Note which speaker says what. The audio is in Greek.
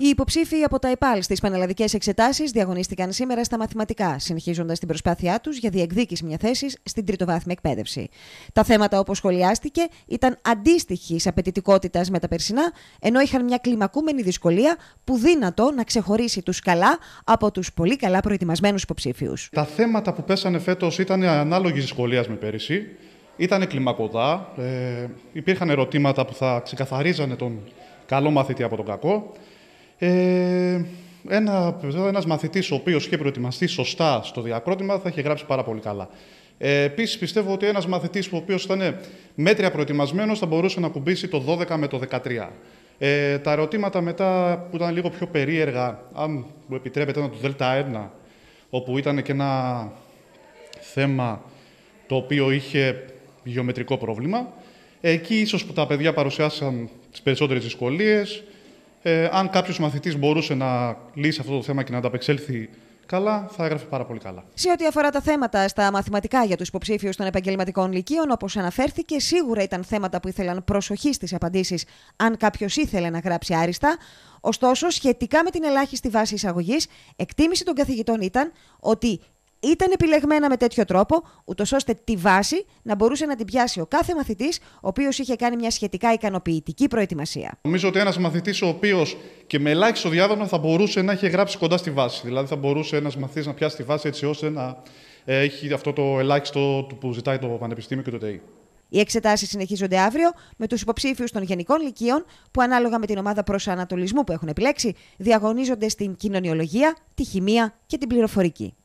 Speaker 1: Οι υποψήφοι από τα ΕΠΑΛ στις πανελλαδικές εξετάσεις διαγωνίστηκαν σήμερα στα μαθηματικά, συνεχίζοντας την προσπάθειά τους για διεκδίκηση μιας θέσης στην τριτοβάθμια εκπαίδευση. Τα θέματα, όπως σχολιάστηκε, ήταν αντίστοιχης απαιτητικότητας με τα περσινά, ενώ είχαν μια κλιμακούμενη δυσκολία που δύνατο να ξεχωρίσει τους καλά από τους πολύ καλά προετοιμασμένους υποψήφιους. Τα
Speaker 2: θέματα που πέσανε φέτος ήταν ανάλογη δυσκολίας με πέρυσι. Ήταν κλιμακωτά. Ε, υπήρχαν ερωτήματα που θα ξεκαθαρίζανε τον καλό μαθητή από τον κακό. Ε, ένα, ένας μαθητής ο οποίος είχε προετοιμαστεί σωστά στο διακρότημα θα είχε γράψει πάρα πολύ καλά. Ε, Επίσης, πιστεύω ότι ένας μαθητής ο οποίος ήταν μέτρια προετοιμασμένος θα μπορούσε να κουμπίσει το 12 με το 13. Ε, τα ερωτήματα μετά που ήταν λίγο πιο περίεργα, αν μου επιτρέπετε, ήταν το ΔΕΛΤΑ 1, όπου ήταν και ένα θέμα το οποίο είχε γεωμετρικό πρόβλημα. Εκεί ίσως που τα παιδιά παρουσιάσαν τις περισσότερες δυσκολίες, ε, αν κάποιος μαθητής μπορούσε να λύσει αυτό το θέμα και να ανταπεξέλθει καλά, θα έγραφε πάρα πολύ καλά.
Speaker 1: Σε ό,τι αφορά τα θέματα στα μαθηματικά για τους υποψήφιους των επαγγελματικών λυκείων, όπως αναφέρθηκε, σίγουρα ήταν θέματα που ήθελαν προσοχή στις απαντήσεις, αν κάποιος ήθελε να γράψει άριστα. Ωστόσο, σχετικά με την ελάχιστη βάση εισαγωγής, εκτίμηση των καθηγητών ήταν ότι ήταν επιλεγμένα με τέτοιο τρόπο, ούτως ώστε τη βάση να μπορούσε να την πιάσει ο κάθε μαθητής, ο οποίος είχε κάνει μια σχετικά ικανοποιητική προετοιμασία.
Speaker 2: Νομίζω ότι ένας μαθητής, ο οποίος και με ελάχιστο διάδρομο θα μπορούσε να έχει γράψει κοντά στη βάση. Δηλαδή, θα μπορούσε ένας μαθητής να πιάσει τη βάση έτσι ώστε να έχει αυτό το ελάχιστο που ζητάει το Πανεπιστήμιο και το ΤΕΙ.
Speaker 1: Οι εξετάσεις συνεχίζονται αύριο με τους υποψήφιους των Γενικών Λυκείων, που ανάλογα με την ομάδα προσανατολισμού που έχουν επιλέξει, διαγωνίζονται στην κοινωνιολογία, τη χημεία και την πληροφορική.